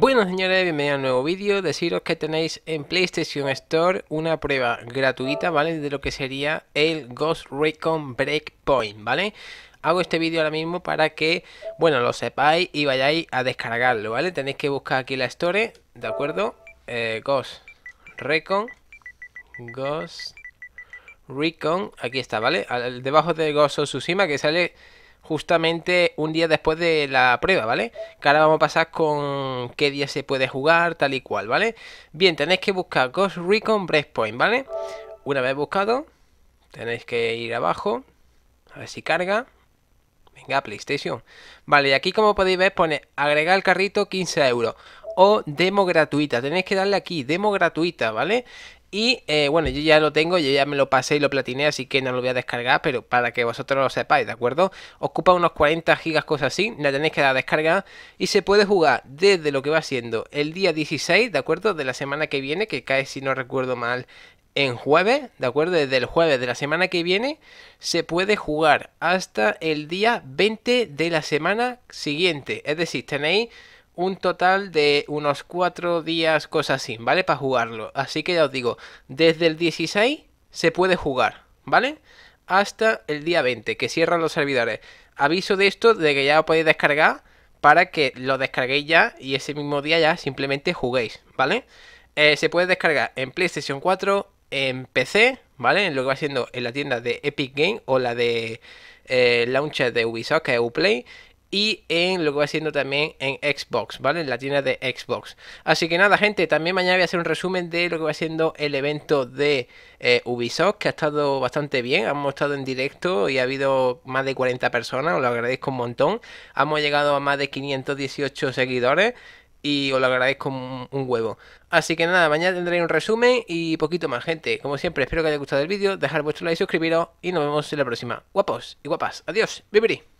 Bueno señores, bienvenidos a un nuevo vídeo, deciros que tenéis en PlayStation Store una prueba gratuita, ¿vale? De lo que sería el Ghost Recon Breakpoint, ¿vale? Hago este vídeo ahora mismo para que, bueno, lo sepáis y vayáis a descargarlo, ¿vale? Tenéis que buscar aquí la Store, ¿de acuerdo? Eh, Ghost Recon, Ghost Recon, aquí está, ¿vale? debajo de Ghost of Tsushima que sale justamente un día después de la prueba, ¿vale? Que ahora vamos a pasar con qué día se puede jugar, tal y cual, ¿vale? Bien, tenéis que buscar Ghost Recon Breakpoint, ¿vale? Una vez buscado, tenéis que ir abajo, a ver si carga. Venga, PlayStation. Vale, y aquí como podéis ver pone agregar el carrito 15 euros o demo gratuita. Tenéis que darle aquí, demo gratuita, ¿vale? Y eh, bueno, yo ya lo tengo, yo ya me lo pasé y lo platiné, así que no lo voy a descargar, pero para que vosotros lo sepáis, ¿de acuerdo? Ocupa unos 40 gigas, cosas así, la tenéis que dar a descargar y se puede jugar desde lo que va siendo el día 16, ¿de acuerdo? De la semana que viene, que cae, si no recuerdo mal, en jueves, ¿de acuerdo? Desde el jueves de la semana que viene se puede jugar hasta el día 20 de la semana siguiente. Es decir, tenéis un total de unos 4 días, cosas así, ¿vale? Para jugarlo. Así que ya os digo, desde el 16 se puede jugar, ¿vale? Hasta el día 20, que cierran los servidores. Aviso de esto, de que ya lo podéis descargar, para que lo descarguéis ya y ese mismo día ya simplemente juguéis, ¿vale? Eh, se puede descargar en PlayStation 4, en PC, ¿vale? En lo que va siendo en la tienda de Epic Game o la de eh, launcher de Ubisoft, que es Uplay, y en lo que va siendo también en Xbox, ¿vale? En la tienda de Xbox. Así que nada, gente, también mañana voy a hacer un resumen de lo que va siendo el evento de eh, Ubisoft, que ha estado bastante bien. Hemos estado en directo y ha habido más de 40 personas, os lo agradezco un montón. Hemos llegado a más de 518 seguidores y os lo agradezco un, huevo. Así que nada, mañana tendré un resumen y poquito más, gente. Como siempre, espero que haya gustado el vídeo, dejar vuestro like, suscribiros y nos vemos en la próxima. Guapos y guapas, adiós, bye.